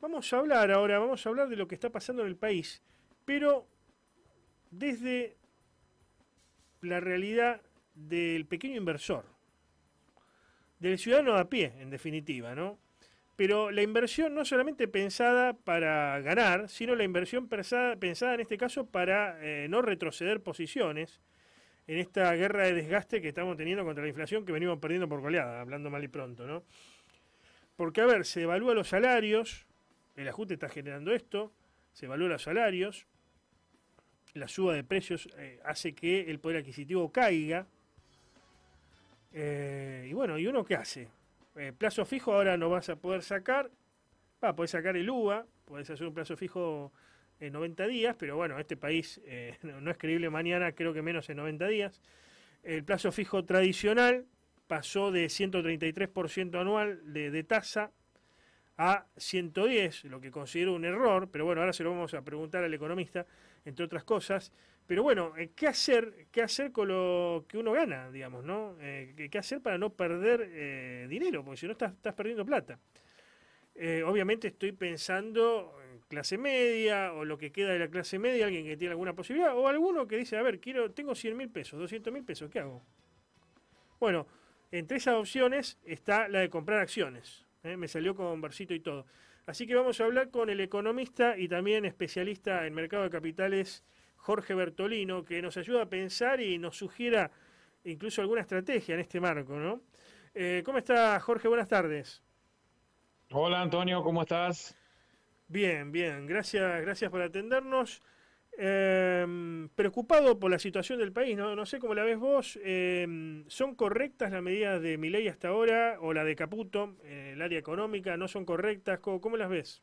Vamos a hablar ahora, vamos a hablar de lo que está pasando en el país, pero desde la realidad del pequeño inversor, del ciudadano a pie, en definitiva, ¿no? Pero la inversión no solamente pensada para ganar, sino la inversión pensada, en este caso para eh, no retroceder posiciones en esta guerra de desgaste que estamos teniendo contra la inflación que venimos perdiendo por goleada, hablando mal y pronto, ¿no? Porque, a ver, se evalúa los salarios, el ajuste está generando esto, se evalúan los salarios, la suba de precios eh, hace que el poder adquisitivo caiga. Eh, y bueno, ¿y uno qué hace? El eh, plazo fijo ahora no vas a poder sacar. Va, ah, sacar el UVA, puedes hacer un plazo fijo en 90 días, pero bueno, este país no, es creíble mañana, creo que menos en 90 días. El plazo fijo tradicional pasó de 133% anual de tasa a 110, lo que considero un error, pero bueno, ahora se lo vamos a preguntar al economista, entre otras cosas. Pero bueno, eh, ¿qué hacer, qué hacer con lo que uno gana, digamos, ¿no? Eh, ¿Qué hacer para no perder eh, dinero? Porque si no, estás, perdiendo plata. obviamente estoy pensando en clase media o lo que queda de la clase media, alguien que tiene alguna posibilidad, o alguno que dice, a ver, quiero, tengo 100 mil pesos, 200 mil pesos, ¿qué hago? Bueno, entre esas opciones está la de comprar acciones. ¿eh? me salió con versito y todo. Así que vamos a hablar con el economista y también especialista en mercado de capitales, Jorge Bertolino, que nos ayuda a pensar y nos sugiera incluso alguna estrategia en este marco, eh, ¿Cómo está, Jorge? Buenas tardes. Hola, Antonio, ¿cómo estás? Bien, bien. Gracias, gracias por atendernos. Em, preocupado por la situación del país, no, sé cómo la ves vos, em, ¿son correctas las medidas de Milei hasta ahora o la de Caputo, En el área económica, no son correctas? ¿Cómo, las ves?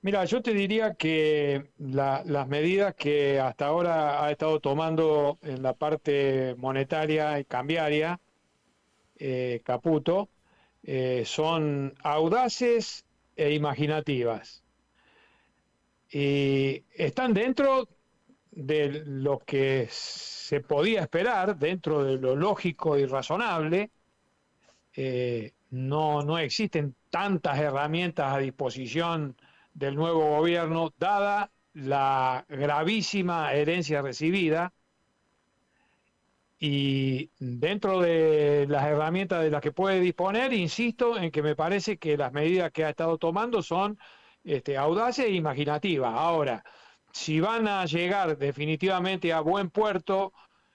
Mira, yo te diría que las medidas que hasta ahora ha estado tomando en la parte monetaria y cambiaria eh, Caputo eh, son audaces e imaginativas y están dentro de lo que se podía esperar, dentro de lo lógico y razonable. Eh, no, no existen tantas herramientas a disposición del nuevo gobierno, dada la gravísima herencia recibida. Y dentro de las herramientas de las que puede disponer, insisto en que me parece que las medidas que ha estado tomando son este, e imaginativa Ahora, si van a llegar definitivamente a buen puerto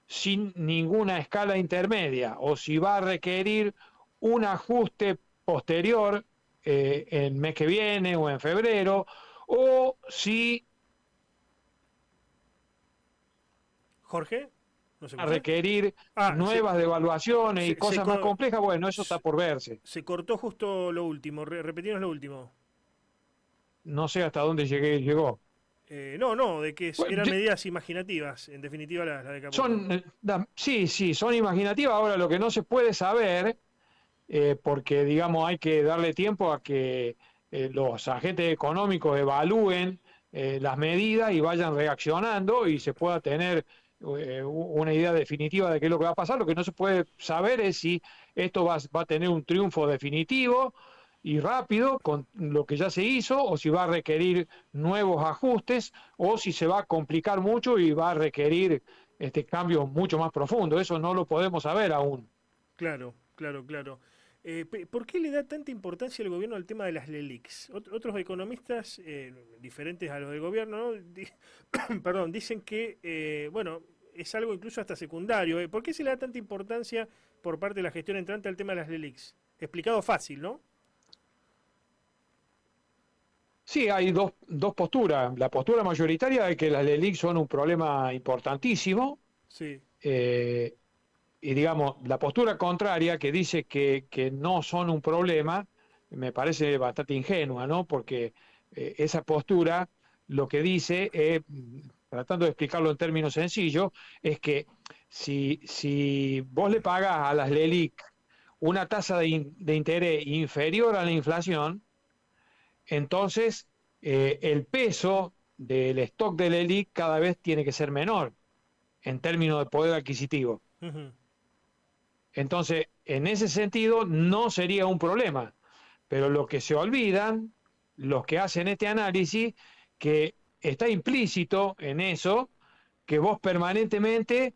sin ninguna escala intermedia o si va a requerir un ajuste posterior eh, en mes que viene o en febrero o si Jorge a requerir ah, nuevas devaluaciones y cosas más complejas, bueno, eso está por verse. Se cortó justo lo último, repetimos lo último no sé hasta dónde llegó. Eh, no, no, de que eran medidas imaginativas, en definitiva la, de Son, eh, sí, sí, son imaginativas. Ahora lo que no se puede saber, eh, porque digamos hay que darle tiempo a que los agentes económicos evalúen las medidas y vayan reaccionando y se pueda tener una idea definitiva de qué es lo que va a pasar. Lo que no se puede saber es si esto va a tener un triunfo definitivo y rápido con lo que ya se hizo o si va a requerir nuevos ajustes o si se va a complicar mucho y va a requerir este cambio mucho más profundo Eso no lo podemos saber aún. Claro, claro, claro. Eh, ¿Por qué le da tanta importancia el gobierno al tema de las LELIX? otros economistas, eh, diferentes a los del gobierno, perdón, dicen que, eh, bueno, es algo incluso hasta secundario. ¿Por qué se le da tanta importancia por parte de la gestión entrante al tema de las LELIX? Explicado fácil, ¿no? Sí, hay dos, dos posturas. La postura mayoritaria de que las LELIC son un problema importantísimo. Eh, y digamos, la postura contraria que dice que, que, no son un problema, me parece bastante ingenua, ¿no? Porque eh, esa postura lo que dice, eh, tratando de explicarlo en términos sencillos, es que si, si vos le pagas a las LELIC una tasa de, de interés inferior a la inflación, entonces, eh, el peso del stock de Lelic cada vez tiene que ser menor en términos de poder adquisitivo. Entonces, en ese sentido, no sería un problema. Pero lo que se olvidan, los que hacen este análisis, que está implícito en eso, que vos permanentemente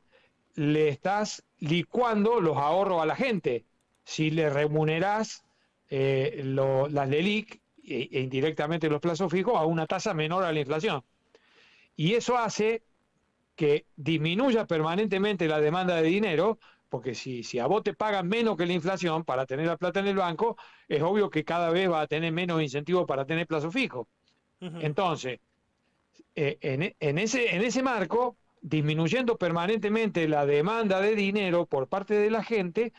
le estás licuando los ahorros a la gente. Si le remunerás eh, las LELIC e, e indirectamente los plazos fijos a una tasa menor a la inflación. Y eso hace que disminuya permanentemente la demanda de dinero, porque si, a vos te pagan menos que la inflación para tener la plata en el banco, es obvio que cada vez va a tener menos incentivo para tener plazo fijo. Entonces, eh, en, ese, en ese marco, disminuyendo permanentemente la demanda de dinero por parte de la gente,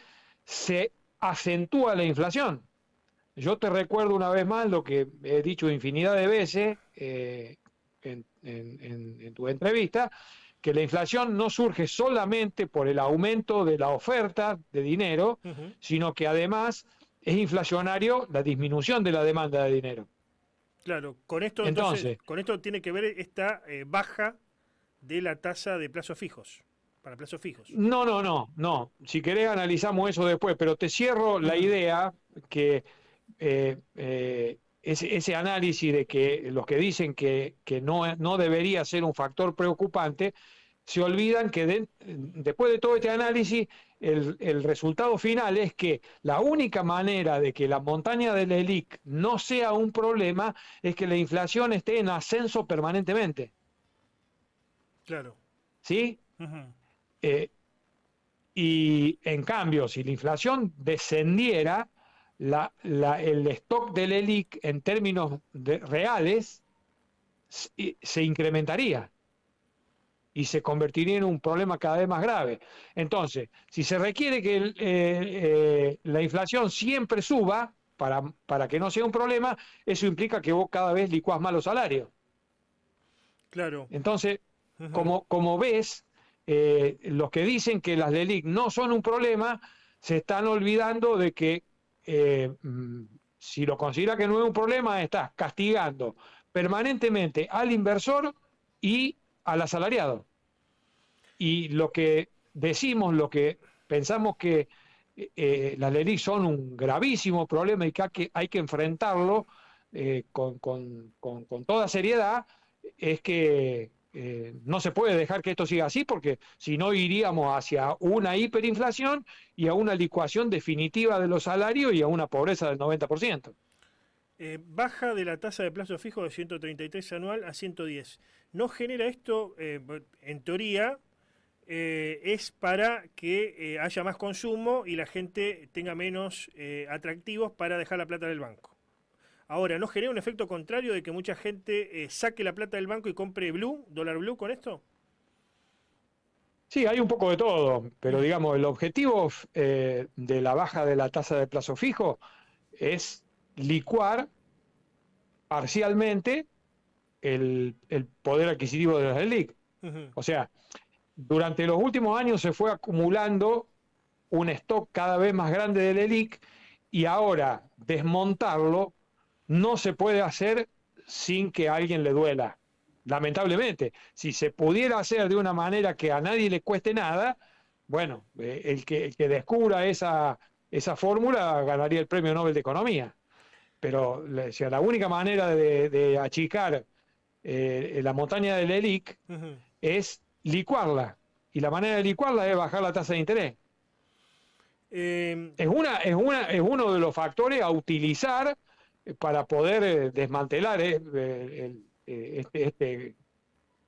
se acentúa la inflación. Yo te recuerdo una vez más lo que he dicho infinidad de veces eh, en, tu entrevista, que la inflación no surge solamente por el aumento de la oferta de dinero, sino que además es inflacionario la disminución de la demanda de dinero. Claro, con esto entonces, con esto tiene que ver esta eh, baja de la tasa de plazos fijos. Para plazos fijos. No, no, no, no. Si querés analizamos eso después, pero te cierro la idea que eh, eh, ese, análisis de que los que dicen que, no, no, debería ser un factor preocupante, se olvidan que después de todo este análisis, el, resultado final es que la única manera de que la montaña del ELIC no sea un problema es que la inflación esté en ascenso permanentemente. Claro. ¿Sí? Eh, y en cambio, si la inflación descendiera, la, el stock del ELIC en términos reales se, incrementaría y se convertiría en un problema cada vez más grave. Entonces, si se requiere que eh, eh, la inflación siempre suba para, para que no sea un problema, eso implica que vos cada vez licuás más salarios. Claro. Entonces, como, como ves, eh, los que dicen que las LELIC no son un problema, se están olvidando de que eh, mm, si lo considera que no es un problema, está castigando permanentemente al inversor y al asalariado. Y lo que decimos, lo que pensamos que eh, las leyes son un gravísimo problema y que hay que, enfrentarlo eh, con, toda seriedad, es que eh, no se puede dejar que esto siga así porque si no iríamos hacia una hiperinflación y a una licuación definitiva de los salarios y a una pobreza del 90%. Eh, baja de la tasa de plazo fijo de 133 anual a 110. ¿No genera esto, eh, en teoría, es para que haya más consumo y la gente tenga menos atractivos para dejar la plata del banco? Ahora, ¿no genera un efecto contrario de que mucha gente eh, saque la plata del banco y compre blue, dólar blue con esto? Sí, hay un poco de todo, pero mm. digamos, el objetivo eh, de la baja de la tasa de plazo fijo es licuar parcialmente el, poder adquisitivo de las LELIC. O sea, durante los últimos años se fue acumulando un stock cada vez más grande del LELIC y ahora desmontarlo no se puede hacer sin que a alguien le duela. Lamentablemente, si se pudiera hacer de una manera que a nadie le cueste nada, bueno, eh, el, que, descubra esa, fórmula ganaría el Premio Nobel de Economía. Pero la única manera de, achicar eh, la montaña del ELIC es licuarla. Y la manera de licuarla es bajar la tasa de interés. Em, es, una, es, una, es uno de los factores a utilizar eh, para poder eh, desmantelar eh, este, este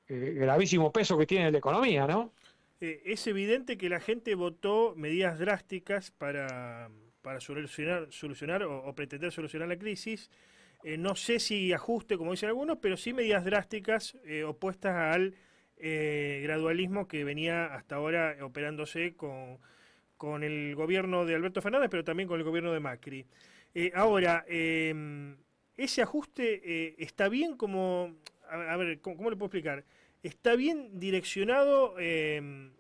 gravísimo peso que tiene la economía, ¿no? es evidente que la gente votó medidas drásticas para, para solucionar, solucionar o, pretender solucionar la crisis. no sé si ajuste, como dicen algunos, pero sí medidas drásticas opuestas al gradualismo que venía hasta ahora operándose con el gobierno de Alberto Fernández, pero también con el gobierno de Macri. Eh, ahora, em, ese ajuste eh, está bien como, a, ver, ¿cómo, le puedo explicar? Está bien direccionado em,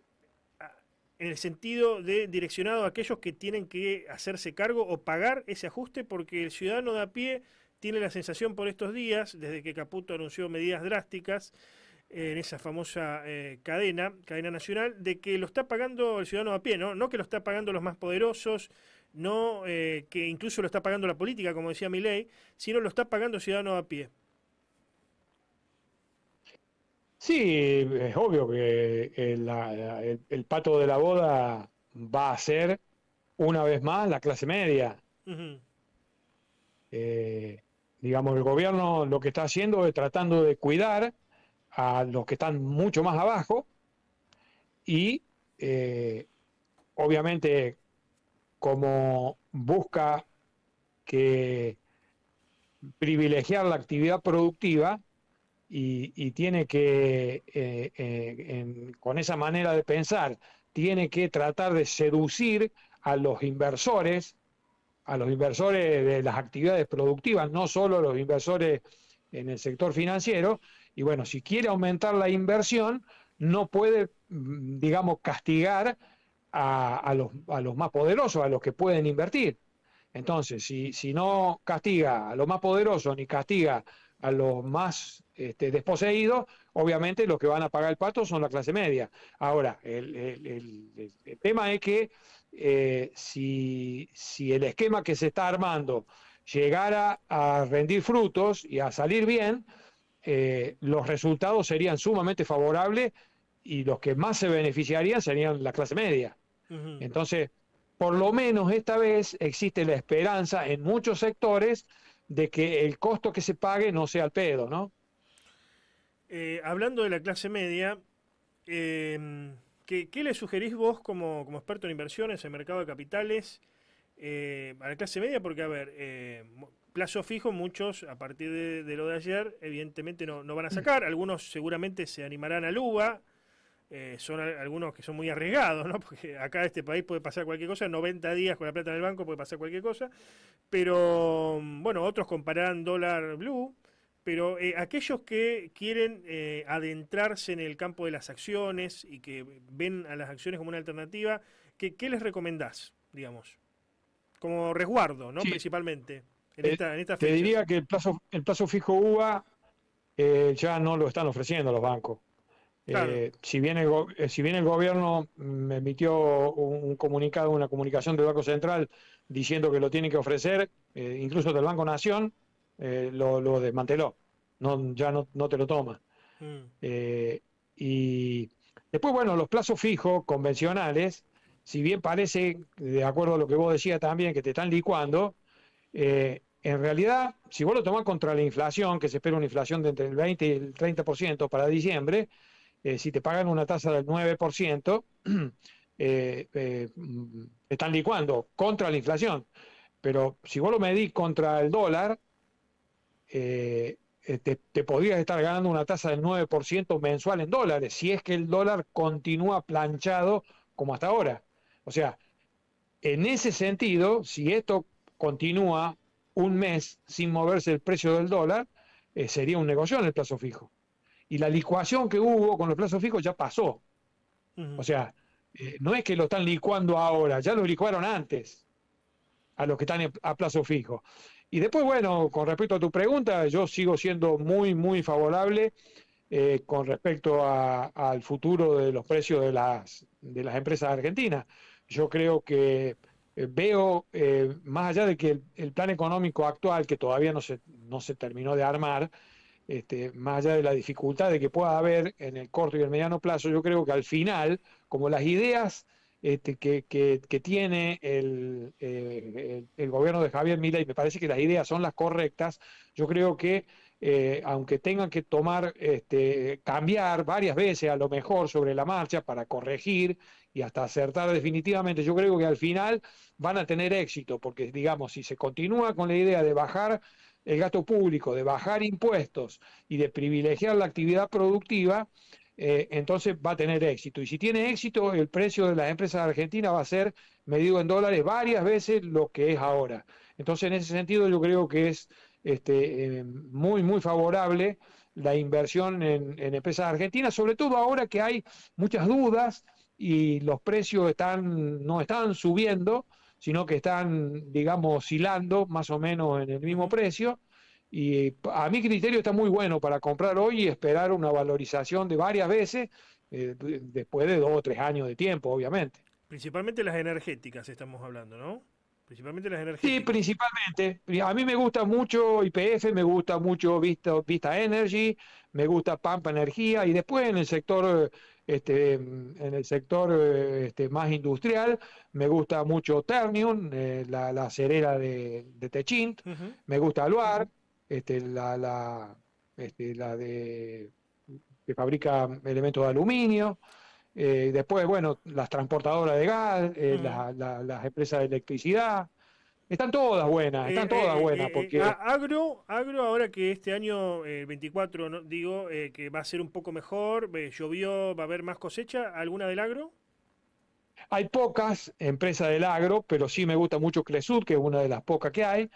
en el sentido de direccionado a aquellos que tienen que hacerse cargo o pagar ese ajuste porque el ciudadano de a pie tiene la sensación por estos días, desde que Caputo anunció medidas drásticas, eh, en esa famosa cadena, cadena nacional, de que lo está pagando el ciudadano a pie, ¿no? No que lo está pagando los más poderosos, no eh, que incluso lo está pagando la política, como decía mi ley, sino lo está pagando ciudadano a pie. Sí, es obvio que eh, el, pato de la boda va a ser una vez más la clase media. Eh, digamos, el gobierno lo que está haciendo es tratando de cuidar a los que están mucho más abajo y obviamente como busca privilegiar la actividad productiva y, tiene que, eh, eh, con esa manera de pensar, tiene que tratar de seducir a los inversores, a los inversores de las actividades productivas, no solo los inversores en el sector financiero, y bueno, si quiere aumentar la inversión, no puede, mm, digamos, castigar a, los, a los más poderosos, a los que pueden invertir. Entonces, si, si no castiga a los más poderosos ni castiga a los más este, desposeídos, obviamente los que van a pagar el pato son la clase media. Ahora, el, el, tema es que eh, si, si, el esquema que se está armando llegara a rendir frutos y a salir bien, eh, los resultados serían sumamente favorables y los que más se beneficiarían serían la clase media. Entonces, por lo menos esta vez existe la esperanza en muchos sectores de que el costo que se pague no sea el pedo, ¿no? Eh, hablando de la clase media, em, ¿qué, le sugerís vos como, experto en inversiones en mercado de capitales eh, a la clase media? Porque, a ver, eh, plazo fijo muchos, a partir de, lo de ayer, evidentemente no, no van a mm. sacar, algunos seguramente se animarán al UBA, eh, son algunos que son muy arriesgados, ¿no? Porque acá en este país puede pasar cualquier cosa, 90 días con la plata en el banco puede pasar cualquier cosa, pero mm, bueno, otros compararán dólar blue, pero eh, aquellos que quieren eh, adentrarse en el campo de las acciones y que ven a las acciones como una alternativa, ¿qué, qué les recomendás, digamos? Como resguardo, ¿no? Principalmente. En esta, en Te diría que el plazo, el plazo fijo UBA ya no lo están ofreciendo los bancos. Eh, si, bien eh, el, gobierno emitió un, comunicado, una comunicación del Banco Central diciendo que lo tiene que ofrecer, eh, incluso del Banco Nación, lo, desmanteló, ya no, te lo toma. Mm. y después, bueno, los plazos fijos, convencionales, si bien parece, de acuerdo a lo que vos decías también, que te están licuando, en realidad, si vos lo tomás contra la inflación, que se espera una inflación de entre el 20 y el 30% para diciembre, eh, si te pagan una tasa del 9%, eh, eh, mm, están licuando contra la inflación. Pero si vos lo medís contra el dólar, te, te, podrías estar ganando una tasa del 9% mensual en dólares, si es que el dólar continúa planchado como hasta ahora. O sea, en ese sentido, si esto continúa un mes sin moverse el precio del dólar, sería un negocio en el plazo fijo y la licuación que hubo con los plazos fijos ya pasó. O sea, eh, no es que lo están licuando ahora, ya lo licuaron antes a los que están a plazo fijo. Y después, bueno, con respecto a tu pregunta, yo sigo siendo muy, muy favorable eh, con respecto al futuro de los precios de las, de las empresas argentinas. Yo creo que eh, veo, más allá de que el, el, plan económico actual, que todavía no se, no se terminó de armar, este, más allá de la dificultad de que pueda haber en el corto y el mediano plazo, yo creo que al final, como las ideas este, que, que, tiene eh, el, el, gobierno de Javier y me parece que las ideas son las correctas, yo creo que eh, aunque tengan que tomar, este, cambiar varias veces a lo mejor sobre la marcha para corregir y hasta acertar definitivamente, yo creo que al final van a tener éxito, porque digamos, si se continúa con la idea de bajar el gasto público, de bajar impuestos y de privilegiar la actividad productiva, eh, entonces va a tener éxito. Y si tiene éxito, el precio de las empresas argentinas va a ser medido en dólares varias veces lo que es ahora. Entonces, en ese sentido, yo creo que es este, eh, muy, muy favorable la inversión en, en empresas argentinas, sobre todo ahora que hay muchas dudas y los precios están, no están subiendo sino que están, digamos, oscilando más o menos en el mismo precio. Y a mi criterio está muy bueno para comprar hoy y esperar una valorización de varias veces eh, después de dos o tres años de tiempo, obviamente. Principalmente las energéticas estamos hablando, ¿no? Principalmente las energéticas. Sí, principalmente. A mí me gusta mucho IPF, me gusta mucho Vista, Vista Energy, me gusta Pampa Energía y después en el sector este, mm, en el sector eh, este, más industrial, me gusta mucho Ternium, eh, la, la, cerera de, Techint, me gusta Aluar, este, la, este, la, de, que fabrica elementos de aluminio, eh, después, bueno, las transportadoras de gas, mm. las empresas de electricidad, están todas buenas, están eh, todas eh, buenas. Eh, porque... agro, agro, ahora que este año, 24, digo, que va a ser un poco mejor, llovió, va a haber más cosecha, ¿alguna del agro? Hay pocas empresas del agro, pero sí me gusta mucho Cresud, que es una de las pocas que hay,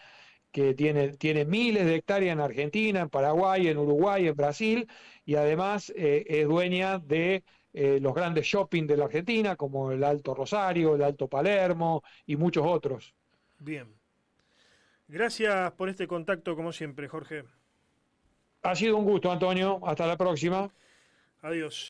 que tiene, tiene miles de hectáreas en Argentina, en Paraguay, en Uruguay, en Brasil, y además es dueña de los grandes shopping de la Argentina, como el Alto Rosario, el Alto Palermo y muchos otros. Bien. Gracias por este contacto, como siempre, Jorge. Ha sido un gusto, Antonio. Hasta la próxima. Adiós.